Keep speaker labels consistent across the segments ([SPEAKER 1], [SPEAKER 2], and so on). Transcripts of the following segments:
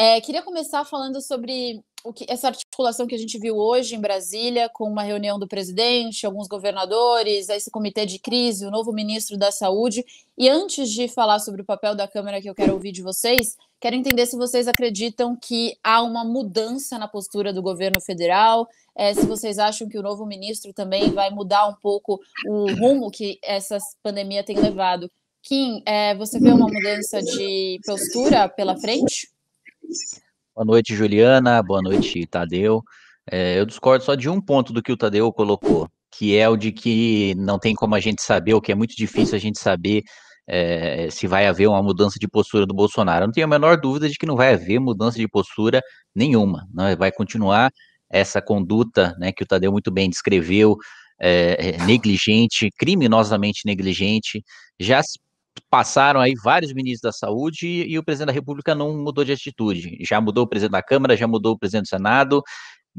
[SPEAKER 1] É, queria começar falando sobre que, essa articulação que a gente viu hoje em Brasília, com uma reunião do presidente, alguns governadores, esse comitê de crise, o novo ministro da Saúde. E antes de falar sobre o papel da Câmara, que eu quero ouvir de vocês, quero entender se vocês acreditam que há uma mudança na postura do governo federal, é, se vocês acham que o novo ministro também vai mudar um pouco o rumo que essa pandemia tem levado. Kim, é, você vê uma mudança de postura pela frente?
[SPEAKER 2] Boa noite, Juliana. Boa noite, Tadeu. É, eu discordo só de um ponto do que o Tadeu colocou, que é o de que não tem como a gente saber, ou que é muito difícil a gente saber é, se vai haver uma mudança de postura do Bolsonaro. Eu não tenho a menor dúvida de que não vai haver mudança de postura nenhuma. Né? Vai continuar essa conduta né, que o Tadeu muito bem descreveu, é, é negligente, criminosamente negligente. Já se passaram aí vários ministros da saúde e o presidente da República não mudou de atitude. Já mudou o presidente da Câmara, já mudou o presidente do Senado.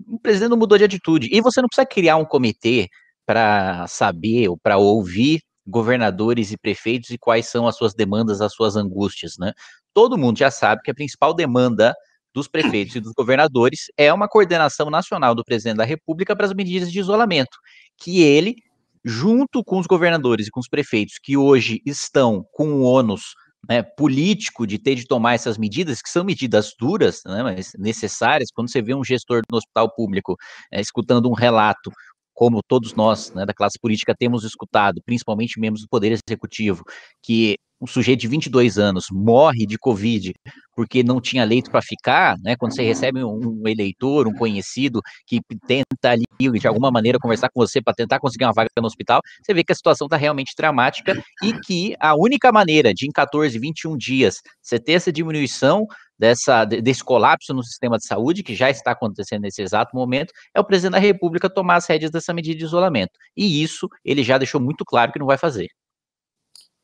[SPEAKER 2] O presidente não mudou de atitude. E você não precisa criar um comitê para saber ou para ouvir governadores e prefeitos e quais são as suas demandas, as suas angústias, né? Todo mundo já sabe que a principal demanda dos prefeitos e dos governadores é uma coordenação nacional do presidente da República para as medidas de isolamento, que ele junto com os governadores e com os prefeitos que hoje estão com o ônus né, político de ter de tomar essas medidas, que são medidas duras, né, mas necessárias, quando você vê um gestor do hospital público é, escutando um relato, como todos nós né, da classe política temos escutado, principalmente membros do Poder Executivo, que um sujeito de 22 anos morre de Covid porque não tinha leito para ficar, né? Quando você recebe um eleitor, um conhecido que tenta ali de alguma maneira conversar com você para tentar conseguir uma vaga no hospital, você vê que a situação está realmente dramática e que a única maneira de em 14, 21 dias você ter essa diminuição dessa, desse colapso no sistema de saúde, que já está acontecendo nesse exato momento, é o presidente da República tomar as rédeas dessa medida de isolamento. E isso ele já deixou muito claro que não vai fazer.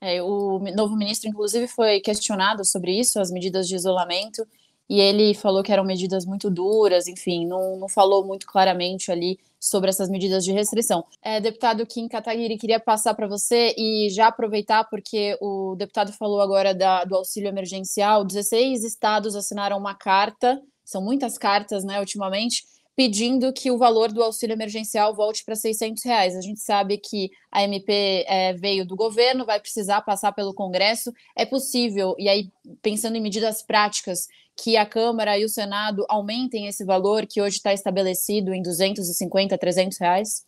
[SPEAKER 1] É, o novo ministro, inclusive, foi questionado sobre isso, as medidas de isolamento, e ele falou que eram medidas muito duras, enfim, não, não falou muito claramente ali sobre essas medidas de restrição. É, deputado Kim Kataguiri, queria passar para você e já aproveitar, porque o deputado falou agora da, do auxílio emergencial, 16 estados assinaram uma carta, são muitas cartas, né, ultimamente, pedindo que o valor do auxílio emergencial volte para 600 reais. A gente sabe que a MP é, eh, veio do governo, vai precisar passar pelo Congresso. É possível, e aí pensando em medidas práticas, que a Câmara e o Senado aumentem esse valor que hoje está estabelecido em 250, 300 reais?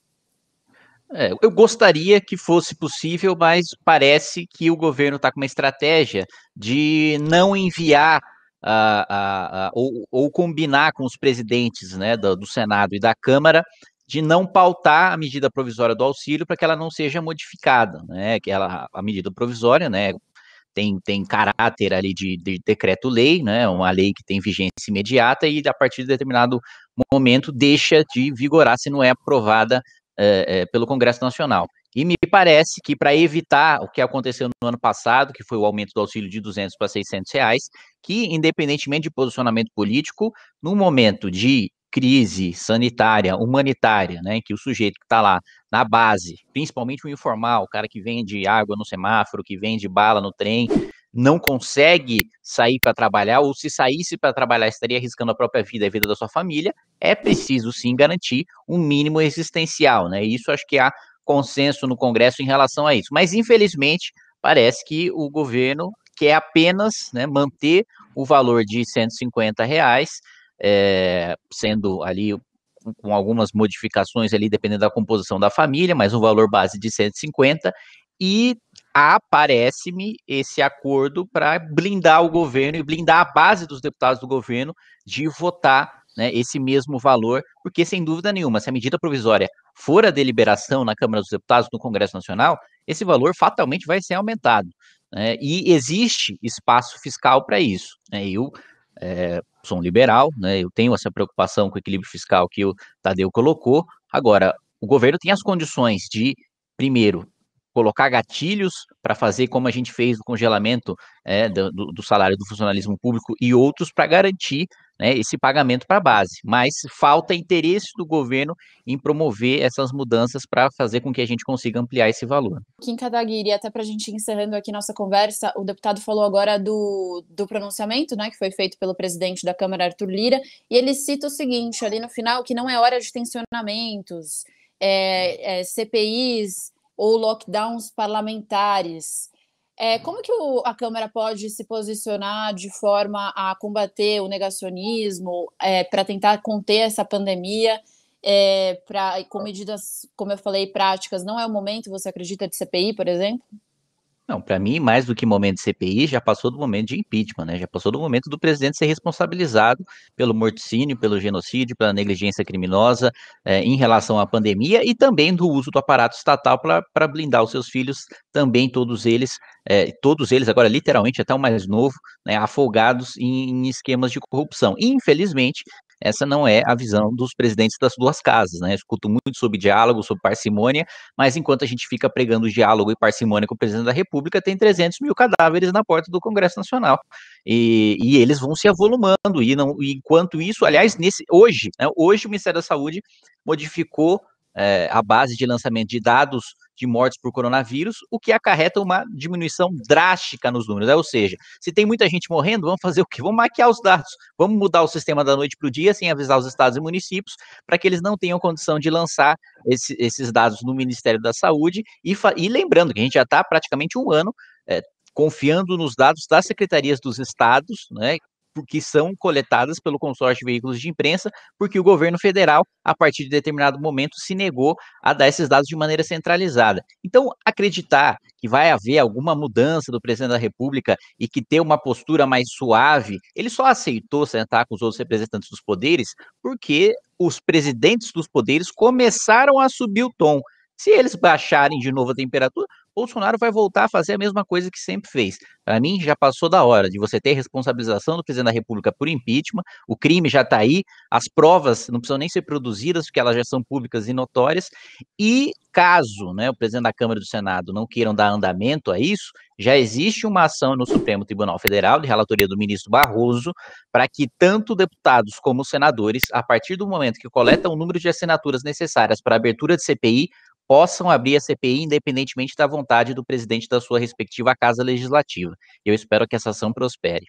[SPEAKER 2] É, eu gostaria que fosse possível, mas parece que o governo está com uma estratégia de não enviar a, a, a, ou, ou, combinar com os presidentes né, do, do, Senado e da Câmara de não pautar a medida provisória do auxílio para que ela não seja modificada, né? Que ela, a medida provisória, né? Tem, tem caráter ali de, de decreto-lei, né? Uma lei que tem vigência imediata e a partir de determinado momento deixa de vigorar se não é aprovada é, é, pelo Congresso Nacional. E me parece que para evitar o que aconteceu no ano passado, que foi o aumento do auxílio de 200 para 600 reais, que independentemente de posicionamento político, no momento de crise sanitária, humanitária, né, que o sujeito que está lá na base, principalmente o informal, o cara que vende água no semáforo, que vende bala no trem, não consegue sair para trabalhar, ou se saísse para trabalhar estaria arriscando a própria vida e a vida da sua família, é preciso sim garantir um mínimo existencial, né? Isso acho que há é consenso no Congresso em relação a isso. Mas, infelizmente, parece que o governo quer apenas né, manter o valor de 150 reais, é, sendo ali com algumas modificações ali, dependendo da composição da família, mas um valor base de 150, e aparece me esse acordo para blindar o governo e blindar a base dos deputados do governo de votar né, esse mesmo valor, porque sem dúvida nenhuma, se a medida provisória for a deliberação na Câmara dos Deputados, no Congresso Nacional, esse valor fatalmente vai ser aumentado. Né? E existe espaço fiscal para isso. Né? Eu é, sou um liberal, né? eu tenho essa preocupação com o equilíbrio fiscal que o Tadeu colocou. Agora, o governo tem as condições de, primeiro, colocar gatilhos para fazer como a gente fez o congelamento é, do, do, salário do funcionalismo público e outros para garantir né, esse pagamento para a base, mas falta interesse do governo em promover essas mudanças para fazer com que a gente consiga ampliar esse valor.
[SPEAKER 1] Kim Kadaguiri, até para a gente encerrando aqui nossa conversa, o deputado falou agora do, do pronunciamento né, que foi feito pelo presidente da Câmara, Arthur Lira, e ele cita o seguinte ali no final, que não é hora de tensionamentos, é, é, CPIs ou lockdowns parlamentares. É, como que o, a Câmara pode se posicionar de forma a combater o negacionismo, é, para tentar conter essa pandemia, é, pra, com medidas, como eu falei, práticas? Não é o momento, você acredita, de CPI, por exemplo?
[SPEAKER 2] Não, para mim, mais do que momento de CPI, já passou do momento de impeachment, né? Já passou do momento do presidente ser responsabilizado pelo morticínio, pelo genocídio, pela negligência criminosa é, em relação à pandemia e também do uso do aparato estatal para blindar os seus filhos, também todos eles, é, todos eles, agora literalmente até o mais novo, né, afogados em, em esquemas de corrupção. E, infelizmente, essa não é a visão dos presidentes das duas casas, né? Eu escuto muito sobre diálogo, sobre parcimônia, mas enquanto a gente fica pregando diálogo e parcimônia com o presidente da República, tem 300 mil cadáveres na porta do Congresso Nacional. E, e eles vão se avolumando, e, não, e enquanto isso, aliás, nesse hoje, né, hoje o Ministério da Saúde modificou é, a base de lançamento de dados de mortes por coronavírus, o que acarreta uma diminuição drástica nos números. Né? Ou seja, se tem muita gente morrendo, vamos fazer o quê? Vamos maquiar os dados, vamos mudar o sistema da noite para o dia, sem avisar os estados e municípios, para que eles não tenham condição de lançar esse, esses dados no Ministério da Saúde. E, e lembrando que a gente já está praticamente um ano. É, confiando nos dados das secretarias dos estados, né, que são coletadas pelo consórcio de veículos de imprensa, porque o governo federal, a partir de determinado momento, se negou a dar esses dados de maneira centralizada. Então, acreditar que vai haver alguma mudança do presidente da República e que ter uma postura mais suave, ele só aceitou sentar com os outros representantes dos poderes porque os presidentes dos poderes começaram a subir o tom. Se eles baixarem de novo a temperatura, Bolsonaro vai voltar a fazer a mesma coisa que sempre fez. Para mim, já passou da hora de você ter responsabilização do presidente da República por impeachment. O crime já está aí, as provas não precisam nem ser produzidas, porque elas já são públicas e notórias. E caso né, o presidente da Câmara e do Senado não queiram dar andamento a isso, já existe uma ação no Supremo Tribunal Federal, de relatoria do ministro Barroso, para que tanto deputados como senadores, a partir do momento que coletam o número de assinaturas necessárias para abertura de CPI, possam abrir a CPI independentemente da vontade do presidente da sua respectiva casa legislativa. Eu espero que essa ação prospere.